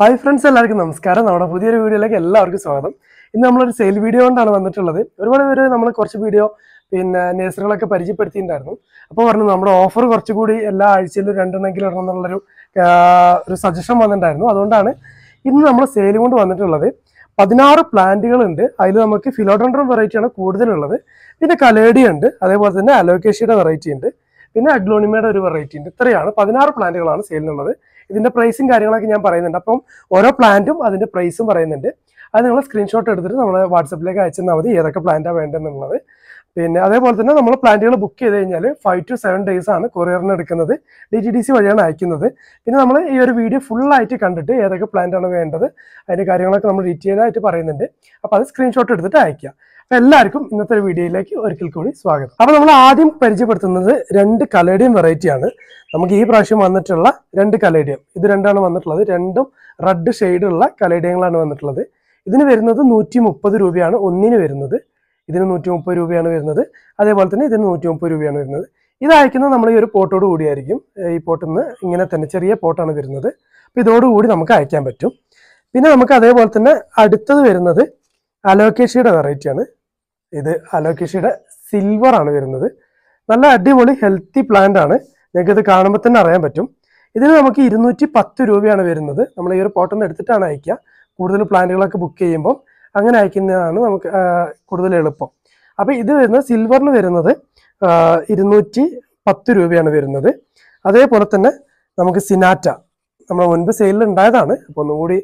hi friends എല്ലാവർക്കും നമസ്കാരം നമ്മുടെ പുതിയൊരു വീഡിയോയിലേക്ക് എല്ലാവർക്കും സ്വാഗതം ഇന്ന് നമ്മളൊരു സെയിൽ വീഡിയോ കൊണ്ടാണ് വന്നിട്ടുള്ളത് ഒരുപാട് പേര് നമ്മൾ കുറച്ച് വീഡിയോ പിന്നെ നേഴ്സറികളൊക്കെ പരിചയപ്പെടുത്തിയിട്ടുണ്ടായിരുന്നു അപ്പോൾ പറഞ്ഞു നമ്മുടെ ഓഫർ കുറച്ചുകൂടി എല്ലാ ആഴ്ചയിലും രണ്ടെണ്ണമെങ്കിലും ഇടണം എന്നുള്ളൊരു ഒരു സജഷൻ വന്നിട്ടുണ്ടായിരുന്നു അതുകൊണ്ടാണ് ഇന്ന് നമ്മൾ സെയിൽ കൊണ്ട് വന്നിട്ടുള്ളത് പതിനാറ് പ്ലാന്റുകളുണ്ട് അതിൽ നമുക്ക് ഫിലോഡോൺഡ്രം വെറൈറ്റിയാണ് കൂടുതലുള്ളത് പിന്നെ കലേഡി ഉണ്ട് അതേപോലെ തന്നെ അലോക്കേഷ്യയുടെ വെറൈറ്റി ഉണ്ട് പിന്നെ അഡ്ലോണിമയുടെ ഒരു വെറൈറ്റി ഉണ്ട് ഇത്രയാണ് പതിനാറ് പ്ലാന്റുകളാണ് സെയിലിനുള്ളത് ഇതിൻ്റെ പ്രൈസും കാര്യങ്ങളൊക്കെ ഞാൻ പറയുന്നുണ്ട് അപ്പം ഓരോ പ്ലാന്റും അതിൻ്റെ പ്രൈസും പറയുന്നുണ്ട് അത് നിങ്ങൾ സ്ക്രീൻഷോട്ട് എടുത്തിട്ട് നമ്മളെ വാട്സപ്പിലേക്ക് അയച്ചെന്നാൽ മതി ഏതൊക്കെ പ്ലാന്റാണ് വേണ്ടതെന്നുള്ളത് പിന്നെ അതേപോലെ തന്നെ നമ്മൾ പ്ലാന്റുകൾ ബുക്ക് ചെയ്ത് കഴിഞ്ഞാൽ ഫൈവ് ടു സെവൻ ഡേയ്സ് ആണ് കൊറിയറിന് എടുക്കുന്നത് ഡി ടി ഡി സി വഴിയാണ് അയക്കുന്നത് പിന്നെ നമ്മൾ ഈ ഒരു വീഡിയോ ഫുള്ളായിട്ട് കണ്ടിട്ട് ഏതൊക്കെ പ്ലാന്റാണ് വേണ്ടത് അതിൻ്റെ കാര്യങ്ങളൊക്കെ നമ്മൾ ഡീറ്റെയിൽ ആയിട്ട് പറയുന്നുണ്ട് അപ്പോൾ അത് സ്ക്രീൻഷോട്ട് എടുത്തിട്ട് അയക്കുക എല്ലാവർക്കും ഇന്നത്തെ വീഡിയോയിലേക്ക് ഒരിക്കൽ കൂടി സ്വാഗതം അപ്പോൾ നമ്മൾ ആദ്യം പരിചയപ്പെടുത്തുന്നത് രണ്ട് കലേഡിയം വെറൈറ്റിയാണ് നമുക്ക് ഈ പ്രാവശ്യം വന്നിട്ടുള്ള രണ്ട് കലേഡിയം ഇത് രണ്ടാണ് വന്നിട്ടുള്ളത് രണ്ടും റെഡ് ഷെയ്ഡുള്ള കലേഡിയങ്ങളാണ് വന്നിട്ടുള്ളത് ഇതിന് വരുന്നത് നൂറ്റി മുപ്പത് രൂപയാണ് ഒന്നിന് വരുന്നത് ഇതിന് നൂറ്റി മുപ്പത് രൂപയാണ് വരുന്നത് അതേപോലെ തന്നെ ഇതിന് നൂറ്റി മുപ്പത് രൂപയാണ് വരുന്നത് ഇത് അയക്കുന്നത് നമ്മൾ ഈ ഒരു പോട്ടോട് കൂടിയായിരിക്കും ഈ പോട്ടിൽ നിന്ന് ഇങ്ങനെ തന്നെ ചെറിയ പോട്ടാണ് വരുന്നത് അപ്പോൾ ഇതോടുകൂടി നമുക്ക് അയക്കാൻ പറ്റും പിന്നെ നമുക്ക് അതേപോലെ തന്നെ അടുത്തത് വരുന്നത് അലോക്കേഷ്യയുടെ വെറൈറ്റിയാണ് ഇത് അലോക്കേഷയുടെ സിൽവർ ആണ് വരുന്നത് നല്ല അടിപൊളി ഹെൽത്തി പ്ലാന്റ് ആണ് നിങ്ങൾക്ക് ഇത് കാണുമ്പോൾ തന്നെ അറിയാൻ പറ്റും ഇതിന് നമുക്ക് ഇരുന്നൂറ്റി പത്ത് രൂപയാണ് വരുന്നത് നമ്മൾ ഈ ഒരു പോട്ടൊന്ന് എടുത്തിട്ടാണ് അയക്കുക കൂടുതൽ പ്ലാന്റുകളൊക്കെ ബുക്ക് ചെയ്യുമ്പോൾ അങ്ങനെ അയക്കുന്നതാണ് നമുക്ക് കൂടുതൽ എളുപ്പം അപ്പോൾ ഇത് വരുന്നത് സിൽവറിന് വരുന്നത് ഇരുന്നൂറ്റി പത്ത് രൂപയാണ് വരുന്നത് അതേപോലെ തന്നെ നമുക്ക് സിനാറ്റ നമ്മൾ മുൻപ് സെയിലിൽ ഉണ്ടായതാണ് അപ്പോൾ ഒന്നുകൂടി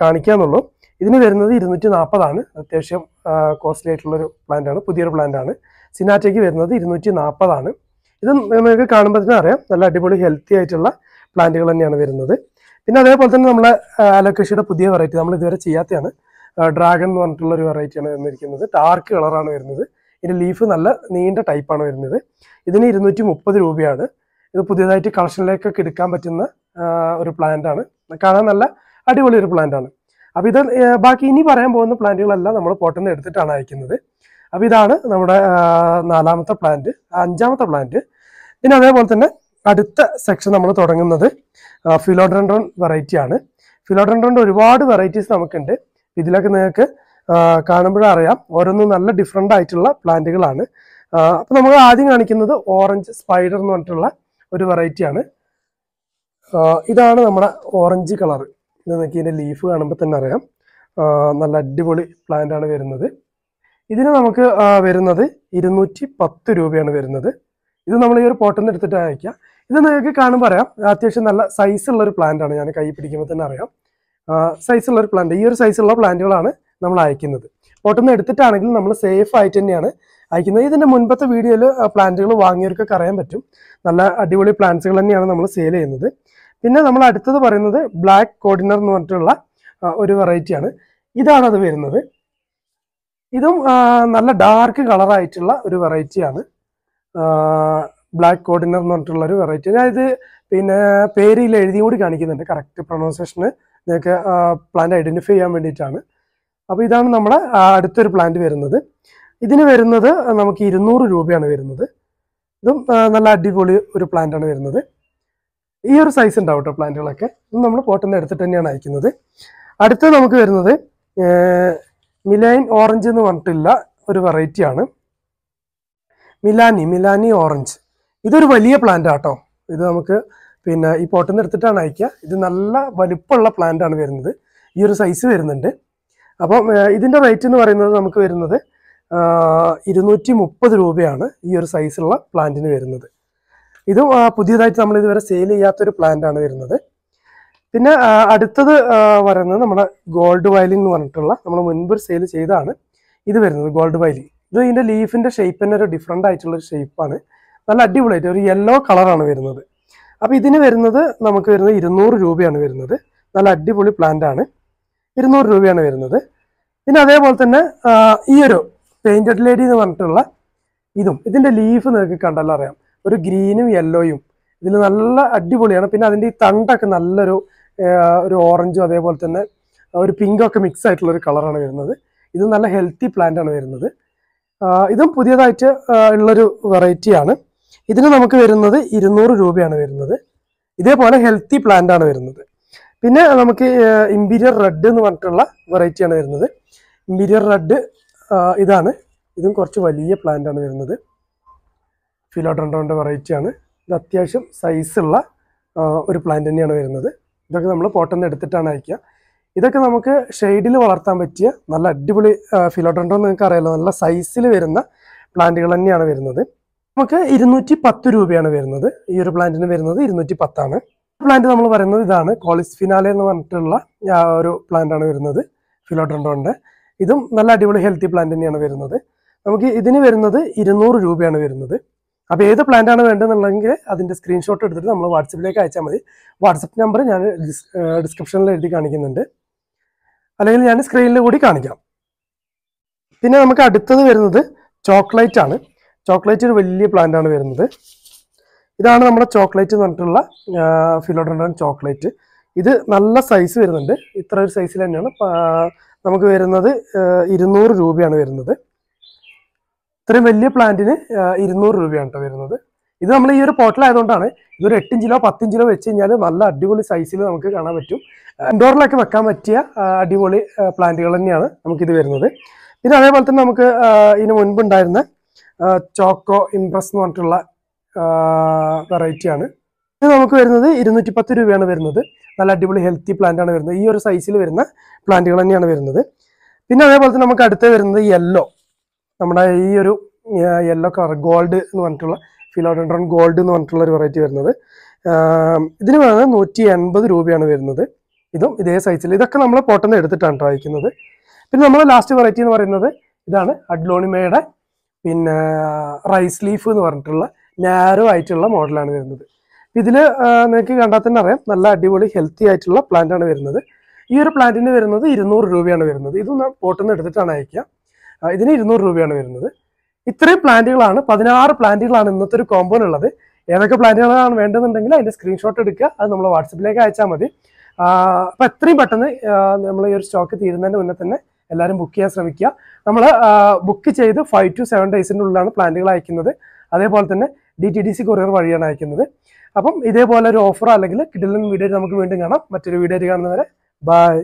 കാണിക്കാന്നുള്ളൂ ഇതിന് വരുന്നത് ഇരുന്നൂറ്റി നാൽപ്പതാണ് അത്യാവശ്യം കോസ്റ്റ്ലി ആയിട്ടുള്ളൊരു പ്ലാന്റാണ് പുതിയൊരു പ്ലാന്റാണ് സിനാറ്റയ്ക്ക് വരുന്നത് ഇരുന്നൂറ്റി നാൽപ്പതാണ് ഇത് നിങ്ങൾക്ക് കാണുമ്പോൾ തന്നെ അറിയാം നല്ല അടിപൊളി ഹെൽത്തി ആയിട്ടുള്ള പ്ലാന്റുകൾ തന്നെയാണ് വരുന്നത് പിന്നെ അതേപോലെ തന്നെ നമ്മളെ അലോക്കേഷയുടെ പുതിയ വെറൈറ്റി നമ്മൾ ഇതുവരെ ചെയ്യാത്തതാണ് ഡ്രാഗൺ എന്ന് പറഞ്ഞിട്ടുള്ള ഒരു വെറൈറ്റിയാണ് വന്നിരിക്കുന്നത് ഡാർക്ക് കളറാണ് വരുന്നത് ഇതിൻ്റെ ലീഫ് നല്ല നീണ്ട ടൈപ്പാണ് വരുന്നത് ഇതിന് ഇരുന്നൂറ്റി മുപ്പത് രൂപയാണ് ഇത് പുതിയതായിട്ട് കളക്ഷനിലേക്കൊക്കെ എടുക്കാൻ പറ്റുന്ന ഒരു പ്ലാന്റ് ആണ് കാണാൻ നല്ല അടിപൊളി ഒരു പ്ലാന്റ് ആണ് അപ്പോൾ ഇത് ബാക്കി ഇനി പറയാൻ പോകുന്ന പ്ലാന്റുകളെല്ലാം നമ്മൾ പോട്ടിൽ എടുത്തിട്ടാണ് അയക്കുന്നത് അപ്പോൾ ഇതാണ് നമ്മുടെ നാലാമത്തെ പ്ലാന്റ് അഞ്ചാമത്തെ പ്ലാന്റ് പിന്നെ അതേപോലെ തന്നെ അടുത്ത സെക്ഷൻ നമ്മൾ തുടങ്ങുന്നത് ഫിലോഡ്രൻഡ്രോൺ വെറൈറ്റിയാണ് ഫിലോഡ്രൻഡ്രോണിൻ്റെ ഒരുപാട് വെറൈറ്റീസ് നമുക്കുണ്ട് ഇതിലൊക്കെ നിങ്ങൾക്ക് കാണുമ്പോഴറിയാം ഓരോന്നും നല്ല ഡിഫറെൻ്റ് ആയിട്ടുള്ള പ്ലാന്റുകളാണ് അപ്പോൾ നമ്മൾ ആദ്യം കാണിക്കുന്നത് ഓറഞ്ച് സ്പൈഡർ എന്ന് പറഞ്ഞിട്ടുള്ള ഒരു വെറൈറ്റിയാണ് ഇതാണ് നമ്മുടെ ഓറഞ്ച് കളറ് ഇത് നോക്കി ഇതിൻ്റെ ലീഫ് കാണുമ്പോൾ തന്നെ അറിയാം നല്ല അടിപൊളി പ്ലാന്റ് ആണ് വരുന്നത് ഇതിന് നമുക്ക് വരുന്നത് ഇരുന്നൂറ്റി പത്ത് രൂപയാണ് വരുന്നത് ഇത് നമ്മൾ ഈ ഒരു പോട്ടിൽ നിന്ന് എടുത്തിട്ട് അയക്കാം ഇത് നിങ്ങൾക്ക് കാണുമ്പോൾ അറിയാം അത്യാവശ്യം നല്ല സൈസ് ഉള്ള ഒരു പ്ലാന്റ് ആണ് ഞാൻ കൈ പിടിക്കുമ്പോൾ തന്നെ അറിയാം സൈസ് ഉള്ള ഒരു പ്ലാന്റ് ഈ ഒരു സൈസുള്ള പ്ലാന്റുകളാണ് നമ്മൾ അയക്കുന്നത് പോട്ടിൽ നിന്ന് എടുത്തിട്ടാണെങ്കിൽ നമ്മൾ സേഫ് ആയിട്ട് തന്നെയാണ് അയക്കുന്നത് ഇതിൻ്റെ മുൻപത്തെ വീഡിയോയിൽ പ്ലാന്റുകൾ വാങ്ങിയവർക്കൊക്കെ അറിയാൻ പറ്റും നല്ല അടിപൊളി പ്ലാന്റ്സുകൾ തന്നെയാണ് നമ്മൾ സെയിൽ ചെയ്യുന്നത് പിന്നെ നമ്മൾ അടുത്തത് പറയുന്നത് ബ്ലാക്ക് കോഡിനർ എന്ന് പറഞ്ഞിട്ടുള്ള ഒരു വെറൈറ്റിയാണ് ഇതാണ് അത് വരുന്നത് ഇതും നല്ല ഡാർക്ക് കളറായിട്ടുള്ള ഒരു വെറൈറ്റിയാണ് ബ്ലാക്ക് കോഡിനർ എന്ന് പറഞ്ഞിട്ടുള്ള ഒരു വെറൈറ്റി അതായത് പിന്നെ പേരിൽ എഴുതി കൂടി കാണിക്കുന്നുണ്ട് കറക്റ്റ് പ്രൊണൗൺസിയേഷന് നിങ്ങൾക്ക് പ്ലാന്റ് ഐഡന്റിഫൈ ചെയ്യാൻ വേണ്ടിയിട്ടാണ് അപ്പോൾ ഇതാണ് നമ്മുടെ അടുത്തൊരു പ്ലാന്റ് വരുന്നത് ഇതിന് വരുന്നത് നമുക്ക് ഇരുന്നൂറ് രൂപയാണ് വരുന്നത് ഇതും നല്ല അടിപൊളി ഒരു പ്ലാന്റാണ് വരുന്നത് ഈ ഒരു സൈസ് ഉണ്ടാവും കേട്ടോ പ്ലാന്റുകളൊക്കെ ഇത് നമ്മൾ പോട്ടിൽ നിന്ന് എടുത്തിട്ട് തന്നെയാണ് അയക്കുന്നത് അടുത്ത് നമുക്ക് വരുന്നത് മിലൈൻ ഓറഞ്ച് എന്ന് പറഞ്ഞിട്ടില്ല ഒരു വെറൈറ്റിയാണ് മിലാനി മിലാനി ഓറഞ്ച് ഇതൊരു വലിയ പ്ലാന്റ് ആട്ടോ ഇത് നമുക്ക് പിന്നെ ഈ പോട്ടിൽ നിന്ന് എടുത്തിട്ടാണ് അയക്കുക ഇത് നല്ല വലുപ്പമുള്ള പ്ലാന്റ് ആണ് വരുന്നത് ഈ ഒരു സൈസ് വരുന്നുണ്ട് അപ്പം ഇതിൻ്റെ റേറ്റ് എന്ന് പറയുന്നത് നമുക്ക് വരുന്നത് ഇരുന്നൂറ്റി രൂപയാണ് ഈ ഒരു സൈസുള്ള പ്ലാന്റിന് വരുന്നത് ഇതും പുതിയതായിട്ട് നമ്മൾ ഇതുവരെ സെയിൽ ചെയ്യാത്തൊരു പ്ലാന്റ് ആണ് വരുന്നത് പിന്നെ അടുത്തത് വരുന്നത് നമ്മുടെ ഗോൾഡ് വയലിൻ എന്ന് പറഞ്ഞിട്ടുള്ള നമ്മൾ മുൻപ് സെയിൽ ചെയ്താണ് ഇത് വരുന്നത് ഗോൾഡ് വയലിൻ ഇത് ഇതിൻ്റെ ലീഫിൻ്റെ ഷേപ്പ് തന്നെ ഒരു ഡിഫറെൻ്റ് ആയിട്ടുള്ള ഷേപ്പാണ് നല്ല അടിപൊളിയായിട്ട് ഒരു യെല്ലോ കളറാണ് വരുന്നത് അപ്പോൾ ഇതിന് വരുന്നത് നമുക്ക് വരുന്നത് ഇരുന്നൂറ് രൂപയാണ് വരുന്നത് നല്ല അടിപൊളി പ്ലാന്റ് ആണ് ഇരുന്നൂറ് രൂപയാണ് വരുന്നത് പിന്നെ അതേപോലെ തന്നെ ഈ ഒരു പെയിൻറ്റഡ് ലേഡി എന്ന് പറഞ്ഞിട്ടുള്ള ഇതും ഇതിൻ്റെ ലീഫ് നിങ്ങൾക്ക് കണ്ടല്ലോ അറിയാം ഒരു ഗ്രീനും യെല്ലോയും ഇതിൽ നല്ല അടിപൊളിയാണ് പിന്നെ അതിൻ്റെ ഈ തണ്ടൊക്കെ നല്ലൊരു ഒരു ഓറഞ്ചും അതേപോലെ തന്നെ ഒരു പിങ്കൊക്കെ മിക്സ് ആയിട്ടുള്ള ഒരു കളറാണ് വരുന്നത് ഇത് നല്ല ഹെൽത്തി പ്ലാന്റ് ആണ് വരുന്നത് ഇതും പുതിയതായിട്ട് ഉള്ളൊരു വെറൈറ്റിയാണ് ഇതിന് നമുക്ക് വരുന്നത് ഇരുന്നൂറ് രൂപയാണ് വരുന്നത് ഇതേപോലെ ഹെൽത്തി പ്ലാന്റ് ആണ് വരുന്നത് പിന്നെ നമുക്ക് ഇമ്പീരിയർ റെഡ് എന്ന് പറഞ്ഞിട്ടുള്ള വെറൈറ്റിയാണ് വരുന്നത് ഇമ്പീരിയർ റെഡ് ഇതാണ് ഇതും കുറച്ച് വലിയ പ്ലാന്റ് ആണ് വരുന്നത് ഫിലോട്രണ്ടോൻ്റെ വെറൈറ്റിയാണ് ഇത് അത്യാവശ്യം സൈസുള്ള ഒരു പ്ലാന്റ് തന്നെയാണ് വരുന്നത് ഇതൊക്കെ നമ്മൾ പോട്ടെന്ന് എടുത്തിട്ടാണ് അയക്കുക ഇതൊക്കെ നമുക്ക് ഷെയ്ഡിൽ വളർത്താൻ പറ്റിയ നല്ല അടിപൊളി ഫിലോട്രണ്ടോ നിങ്ങൾക്ക് അറിയാലോ നല്ല സൈസിൽ വരുന്ന പ്ലാന്റുകൾ തന്നെയാണ് വരുന്നത് നമുക്ക് ഇരുന്നൂറ്റി പത്ത് രൂപയാണ് വരുന്നത് ഈ ഒരു പ്ലാന്റിന് വരുന്നത് ഇരുന്നൂറ്റി പത്താണ് പ്ലാന്റ് നമ്മൾ പറയുന്നത് ഇതാണ് കോളിസ്ഫിനാലെ എന്ന് പറഞ്ഞിട്ടുള്ള ഒരു പ്ലാന്റാണ് വരുന്നത് ഫിലോട്രണ്ടോൻ്റെ ഇതും നല്ല അടിപൊളി ഹെൽത്തി പ്ലാന്റ് തന്നെയാണ് വരുന്നത് നമുക്ക് ഇതിന് വരുന്നത് ഇരുന്നൂറ് രൂപയാണ് വരുന്നത് അപ്പോൾ ഏത് പ്ലാന്റാണ് വേണ്ടതെന്നുണ്ടെങ്കിൽ അതിൻ്റെ സ്ക്രീൻഷോട്ട് എടുത്തിട്ട് നമ്മൾ വാട്സപ്പിലേക്ക് അയച്ചാൽ മതി വാട്സപ്പ് നമ്പർ ഞാൻ ഡിസ്ക്രിപ്ഷനിൽ എഴുതി കാണിക്കുന്നുണ്ട് അല്ലെങ്കിൽ ഞാൻ സ്ക്രീനിൽ കൂടി കാണിക്കാം പിന്നെ നമുക്ക് അടുത്തത് വരുന്നത് ചോക്ലേറ്റ് ആണ് ചോക്ലേറ്റ് ഒരു വലിയ പ്ലാന്റാണ് വരുന്നത് ഇതാണ് നമ്മുടെ ചോക്ലേറ്റ് എന്ന് പറഞ്ഞിട്ടുള്ള ഫിലോഡൻഡൻ ചോക്ലേറ്റ് ഇത് നല്ല സൈസ് വരുന്നുണ്ട് ഇത്ര ഒരു സൈസിൽ തന്നെയാണ് നമുക്ക് വരുന്നത് ഇരുന്നൂറ് രൂപയാണ് വരുന്നത് ഇത്രയും വലിയ പ്ലാന്റിന് ഇരുന്നൂറ് രൂപയാണ് കേട്ടോ വരുന്നത് ഇത് നമ്മൾ ഈ ഒരു പോട്ടിലായതുകൊണ്ടാണ് ഇതൊരു എട്ടിഞ്ചിലോ പത്തിഞ്ചിലോ വെച്ച് കഴിഞ്ഞാൽ നല്ല അടിപൊളി സൈസിൽ നമുക്ക് കാണാൻ പറ്റും ഇൻഡോറിലൊക്കെ വെക്കാൻ പറ്റിയ അടിപൊളി പ്ലാന്റുകൾ തന്നെയാണ് നമുക്കിത് വരുന്നത് പിന്നെ അതേപോലെ തന്നെ നമുക്ക് ഇതിന് മുൻപുണ്ടായിരുന്ന ചോക്കോ ഇംപ്രസ് എന്ന് പറഞ്ഞിട്ടുള്ള വെറൈറ്റിയാണ് ഇത് നമുക്ക് വരുന്നത് ഇരുന്നൂറ്റി പത്ത് രൂപയാണ് വരുന്നത് നല്ല അടിപൊളി ഹെൽത്തി പ്ലാന്റ് ആണ് വരുന്നത് ഈ ഒരു സൈസിൽ വരുന്ന പ്ലാന്റുകൾ തന്നെയാണ് വരുന്നത് പിന്നെ അതേപോലെ തന്നെ നമുക്ക് അടുത്ത് വരുന്നത് യെല്ലോ നമ്മുടെ ഈ ഒരു യെല്ലോ കളർ ഗോൾഡ് എന്ന് പറഞ്ഞിട്ടുള്ള ഫിലോഡൻഡ്രോൺ ഗോൾഡ് എന്ന് പറഞ്ഞിട്ടുള്ള ഒരു വെറൈറ്റി വരുന്നത് ഇതിന് വേണം നൂറ്റി എൺപത് രൂപയാണ് വരുന്നത് ഇതും ഇതേ സൈസിൽ ഇതൊക്കെ നമ്മൾ പോട്ടെന്ന് എടുത്തിട്ടാണ് ട്രൈക്കുന്നത് പിന്നെ നമ്മൾ ലാസ്റ്റ് വെറൈറ്റി എന്ന് പറയുന്നത് ഇതാണ് അഡ്ലോണിമയുടെ പിന്നെ റൈസ് ലീഫ് എന്ന് പറഞ്ഞിട്ടുള്ള നാരോ ആയിട്ടുള്ള മോഡലാണ് വരുന്നത് ഇതിൽ നിങ്ങൾക്ക് കണ്ടാൽ തന്നെ അറിയാം നല്ല അടിപൊളി ഹെൽത്തി ആയിട്ടുള്ള പ്ലാന്റ് ആണ് വരുന്നത് ഈ ഒരു പ്ലാന്റിന് വരുന്നത് ഇരുന്നൂറ് രൂപയാണ് വരുന്നത് ഇതൊന്ന് പോട്ടെന്ന് എടുത്തിട്ടാണ് അയക്കുക ഇതിന് ഇരുന്നൂറ് രൂപയാണ് വരുന്നത് ഇത്രയും പ്ലാന്റുകളാണ് പതിനാറ് പ്ലാന്റുകളാണ് ഇന്നത്തെ ഒരു കോമ്പോയിൽ ഉള്ളത് ഏതൊക്കെ പ്ലാന്റുകളാണ് വേണ്ടതെന്നുണ്ടെങ്കിൽ അതിന്റെ സ്ക്രീൻഷോട്ട് എടുക്കുക അത് നമ്മൾ വാട്സപ്പിലേക്ക് അയച്ചാൽ മതി അപ്പൊ എത്രയും പെട്ടെന്ന് നമ്മൾ ഈ ഒരു സ്റ്റോക്ക് തീരുന്നതിന് മുന്നേ തന്നെ എല്ലാവരും ബുക്ക് ചെയ്യാൻ ശ്രമിക്കുക നമ്മൾ ബുക്ക് ചെയ്ത് ഫൈവ് ടു സെവൻ ഡേയ്സിൻ്റെ ഉള്ളിലാണ് പ്ലാന്റുകൾ അയക്കുന്നത് അതേപോലെ തന്നെ D T D C courier വഴിയാണ് അയക്കുന്നത് അപ്പം ഇതേപോലെ ഒരു ഓഫർ അല്ലെങ്കിൽ കിഡിലും വീഡിയോ നമുക്ക് വീണ്ടും കാണാം മറ്റൊരു വീഡിയോ കാണുന്നവരെ ബൈ